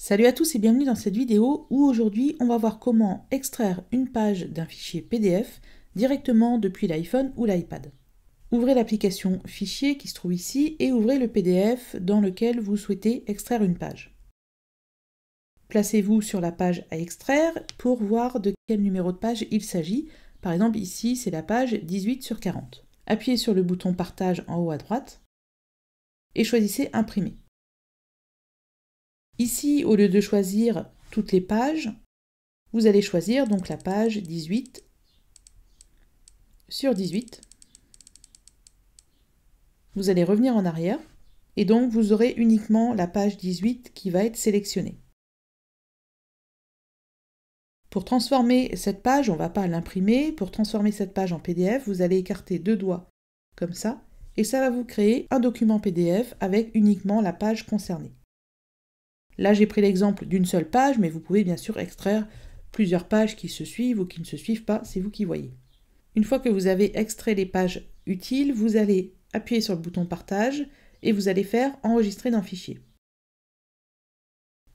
Salut à tous et bienvenue dans cette vidéo où aujourd'hui on va voir comment extraire une page d'un fichier PDF directement depuis l'iPhone ou l'iPad. Ouvrez l'application Fichier qui se trouve ici et ouvrez le PDF dans lequel vous souhaitez extraire une page. Placez-vous sur la page à extraire pour voir de quel numéro de page il s'agit. Par exemple ici c'est la page 18 sur 40. Appuyez sur le bouton Partage en haut à droite et choisissez Imprimer. Ici, au lieu de choisir toutes les pages, vous allez choisir donc la page 18 sur 18. Vous allez revenir en arrière et donc vous aurez uniquement la page 18 qui va être sélectionnée. Pour transformer cette page, on ne va pas l'imprimer, pour transformer cette page en PDF, vous allez écarter deux doigts comme ça et ça va vous créer un document PDF avec uniquement la page concernée. Là, j'ai pris l'exemple d'une seule page, mais vous pouvez bien sûr extraire plusieurs pages qui se suivent ou qui ne se suivent pas, c'est vous qui voyez. Une fois que vous avez extrait les pages utiles, vous allez appuyer sur le bouton partage et vous allez faire enregistrer dans fichier.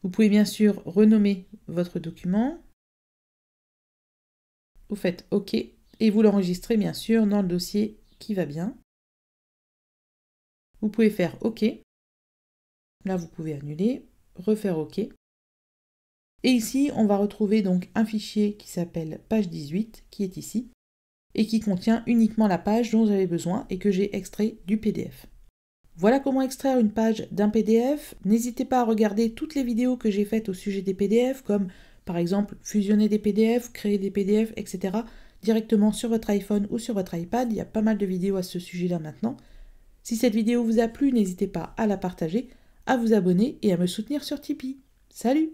Vous pouvez bien sûr renommer votre document. Vous faites OK et vous l'enregistrez bien sûr dans le dossier qui va bien. Vous pouvez faire OK. Là, vous pouvez annuler refaire OK. Et ici, on va retrouver donc un fichier qui s'appelle page 18, qui est ici, et qui contient uniquement la page dont j'avais besoin et que j'ai extrait du PDF. Voilà comment extraire une page d'un PDF. N'hésitez pas à regarder toutes les vidéos que j'ai faites au sujet des PDF, comme par exemple fusionner des PDF, créer des PDF, etc. directement sur votre iPhone ou sur votre iPad. Il y a pas mal de vidéos à ce sujet-là maintenant. Si cette vidéo vous a plu, n'hésitez pas à la partager à vous abonner et à me soutenir sur Tipeee. Salut